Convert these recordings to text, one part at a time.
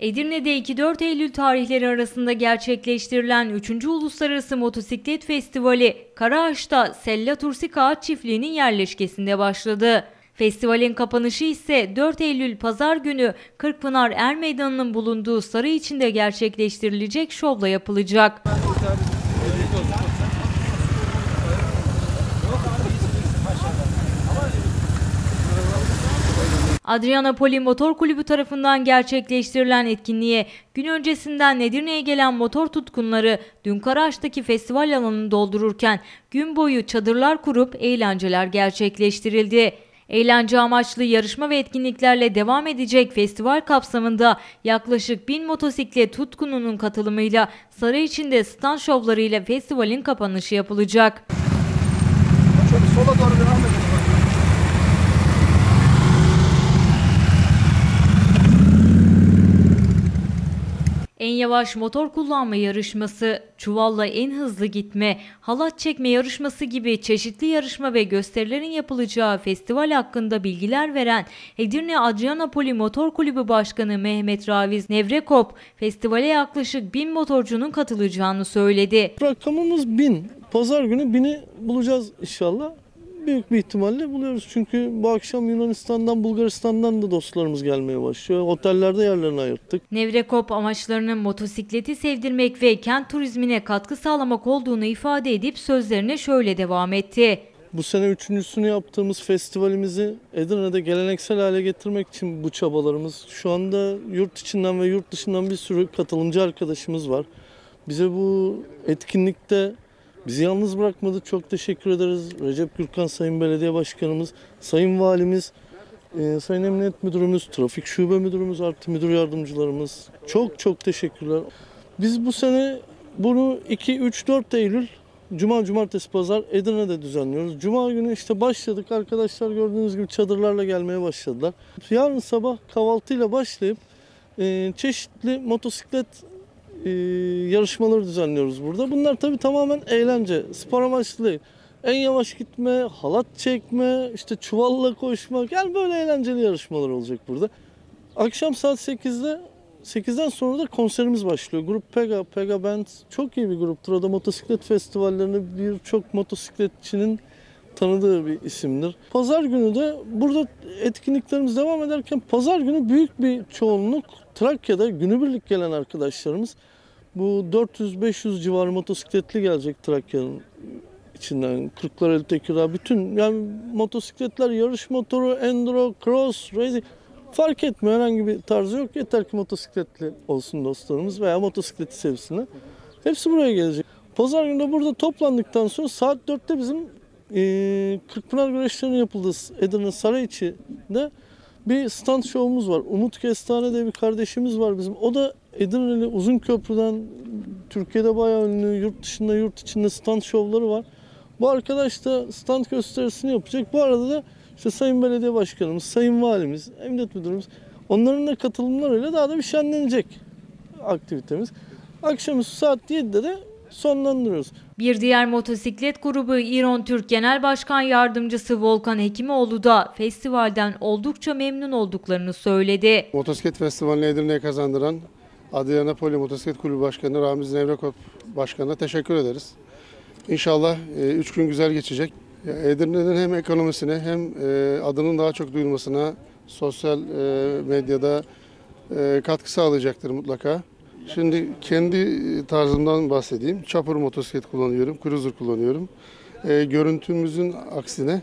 Edirne'de 2-4 Eylül tarihleri arasında gerçekleştirilen 3. Uluslararası Motosiklet Festivali Karaağaç'ta Sella Tursi Kağıt Çiftliği'nin yerleşkesinde başladı. Festivalin kapanışı ise 4 Eylül Pazar günü Kırkpınar Er Meydanı'nın bulunduğu Sarı içinde gerçekleştirilecek şovla yapılacak. Poli Motor Kulübü tarafından gerçekleştirilen etkinliğe gün öncesinden Edirne'ye gelen motor tutkunları dün Karaş'taki festival alanını doldururken gün boyu çadırlar kurup eğlenceler gerçekleştirildi. Eğlence amaçlı yarışma ve etkinliklerle devam edecek festival kapsamında yaklaşık bin motosiklet tutkununun katılımıyla saray içinde stand şovlarıyla festivalin kapanışı yapılacak. en yavaş motor kullanma yarışması, çuvalla en hızlı gitme, halat çekme yarışması gibi çeşitli yarışma ve gösterilerin yapılacağı festival hakkında bilgiler veren Edirne Adrianapoli Motor Kulübü Başkanı Mehmet Raviz Nevrekop, festivale yaklaşık bin motorcunun katılacağını söyledi. Rakamımız bin. Pazar günü bini bulacağız inşallah büyük bir ihtimalle buluyoruz. Çünkü bu akşam Yunanistan'dan, Bulgaristan'dan da dostlarımız gelmeye başlıyor. Otellerde yerlerini ayırttık. Nevrekop amaçlarının motosikleti sevdirmek ve kent turizmine katkı sağlamak olduğunu ifade edip sözlerine şöyle devam etti. Bu sene üçüncüsünü yaptığımız festivalimizi Edirne'de geleneksel hale getirmek için bu çabalarımız. Şu anda yurt içinden ve yurt dışından bir sürü katılımcı arkadaşımız var. Bize bu etkinlikte Bizi yalnız bırakmadı. Çok teşekkür ederiz. Recep Gürkan Sayın Belediye Başkanımız, Sayın Valimiz, e, Sayın Emniyet Müdürümüz, Trafik Şube Müdürümüz artı müdür yardımcılarımız. Çok çok teşekkürler. Biz bu sene bunu 2, 3, 4 Eylül Cuma, cumartesi, pazar Edirne'de düzenliyoruz. Cuma günü işte başladık. Arkadaşlar gördüğünüz gibi çadırlarla gelmeye başladılar. Yarın sabah kahvaltıyla başlayıp e, çeşitli motosiklet e, yarışmaları düzenliyoruz burada. Bunlar tabii tamamen eğlence, spor amaçlı değil. En yavaş gitme, halat çekme, işte çuvalla koşmak yani böyle eğlenceli yarışmalar olacak burada. Akşam saat 8'de 8'den sonra da konserimiz başlıyor. Grup Pega, Pega Band çok iyi bir gruptur. O da motosiklet festivallerini birçok motosikletçinin tanıdığı bir isimdir. Pazar günü de burada etkinliklerimiz devam ederken pazar günü büyük bir çoğunluk Trakya'da günübirlik gelen arkadaşlarımız bu 400-500 civarı motosikletli gelecek Trakya'nın içinden. Kırklareli Tekirdağ bütün yani motosikletler yarış motoru, enduro, cross, racing fark etmiyor herhangi bir tarzı yok. Yeter ki motosikletli olsun dostlarımız veya motosikleti sevsinler. Hepsi buraya gelecek. Pazar günü de burada toplandıktan sonra saat 4'te bizim e, ee, Kırkpınar güreşlerinin yapıldığı Edirne Sarayçi'de bir stand showumuz var. Umut Kestane diye bir kardeşimiz var bizim. O da Edirne'li Uzun Köprü'den Türkiye'de bayağı ünlü, yurt dışında, yurt içinde stand showları var. Bu arkadaş da stand gösterisini yapacak. Bu arada da işte Sayın Belediye Başkanımız, Sayın Valimiz, Emniyet Müdürümüz onların da katılımlarıyla daha da bir şenlenecek aktivitemiz. Akşamüstü saat 7'de de sonlandırıyoruz. Bir diğer motosiklet grubu İron Türk Genel Başkan Yardımcısı Volkan Hekimoğlu da festivalden oldukça memnun olduklarını söyledi. Motosiklet Festivali'ni Edirne'ye kazandıran Adriana Poli Motosiklet Kulübü Başkanı Ramiz Nevrekop Başkanı'na teşekkür ederiz. İnşallah 3 e, gün güzel geçecek. Edirne'nin hem ekonomisine hem e, adının daha çok duyulmasına sosyal e, medyada katkı sağlayacaktır mutlaka. Şimdi kendi e, tarzımdan bahsedeyim. Çapır motosiklet kullanıyorum, cruiser kullanıyorum. E, görüntümüzün aksine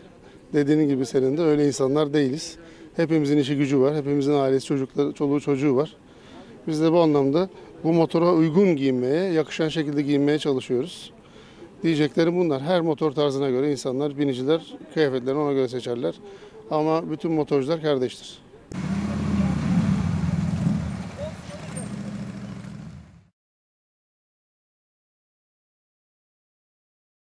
dediğin gibi senin de öyle insanlar değiliz. Hepimizin işi gücü var, hepimizin ailesi, çocukları, çoluğu çocuğu var. Biz de bu anlamda bu motora uygun giyinmeye, yakışan şekilde giyinmeye çalışıyoruz. Diyeceklerim bunlar. Her motor tarzına göre insanlar, biniciler kıyafetlerini ona göre seçerler. Ama bütün motorcular kardeştir.